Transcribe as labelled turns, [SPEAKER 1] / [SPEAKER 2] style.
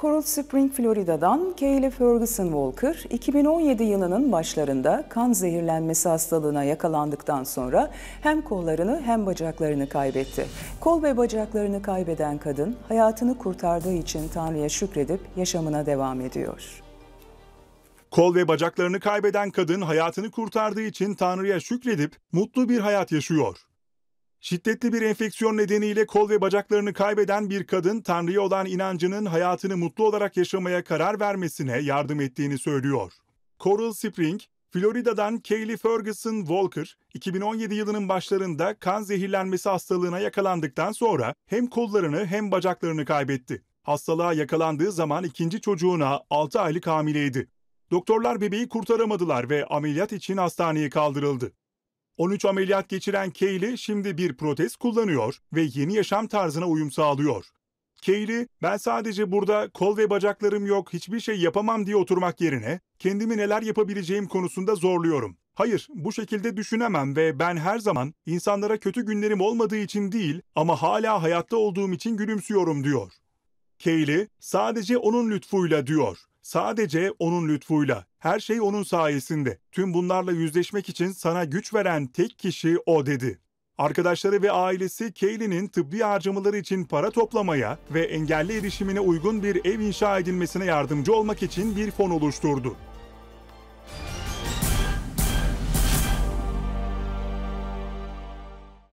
[SPEAKER 1] Coral Spring, Florida'dan Kayle Ferguson Walker, 2017 yılının başlarında kan zehirlenmesi hastalığına yakalandıktan sonra hem kollarını hem bacaklarını kaybetti. Kol ve bacaklarını kaybeden kadın, hayatını kurtardığı için Tanrı'ya şükredip yaşamına devam ediyor.
[SPEAKER 2] Kol ve bacaklarını kaybeden kadın hayatını kurtardığı için Tanrı'ya şükredip mutlu bir hayat yaşıyor. Şiddetli bir enfeksiyon nedeniyle kol ve bacaklarını kaybeden bir kadın Tanrı'ya olan inancının hayatını mutlu olarak yaşamaya karar vermesine yardım ettiğini söylüyor. Coral Spring, Florida'dan Kaylee Ferguson Walker, 2017 yılının başlarında kan zehirlenmesi hastalığına yakalandıktan sonra hem kollarını hem bacaklarını kaybetti. Hastalığa yakalandığı zaman ikinci çocuğuna 6 aylık hamileydi. Doktorlar bebeği kurtaramadılar ve ameliyat için hastaneye kaldırıldı. 13 ameliyat geçiren Kaylee şimdi bir protez kullanıyor ve yeni yaşam tarzına uyum sağlıyor. Kaylee, ben sadece burada kol ve bacaklarım yok, hiçbir şey yapamam diye oturmak yerine kendimi neler yapabileceğim konusunda zorluyorum. Hayır, bu şekilde düşünemem ve ben her zaman insanlara kötü günlerim olmadığı için değil ama hala hayatta olduğum için gülümsüyorum diyor. Kaylee, sadece onun lütfuyla diyor. Sadece onun lütfuyla, her şey onun sayesinde. Tüm bunlarla yüzleşmek için sana güç veren tek kişi o dedi. Arkadaşları ve ailesi Kaylee'nin tıbbi harcamaları için para toplamaya ve engelli erişimine uygun bir ev inşa edilmesine yardımcı olmak için bir fon oluşturdu.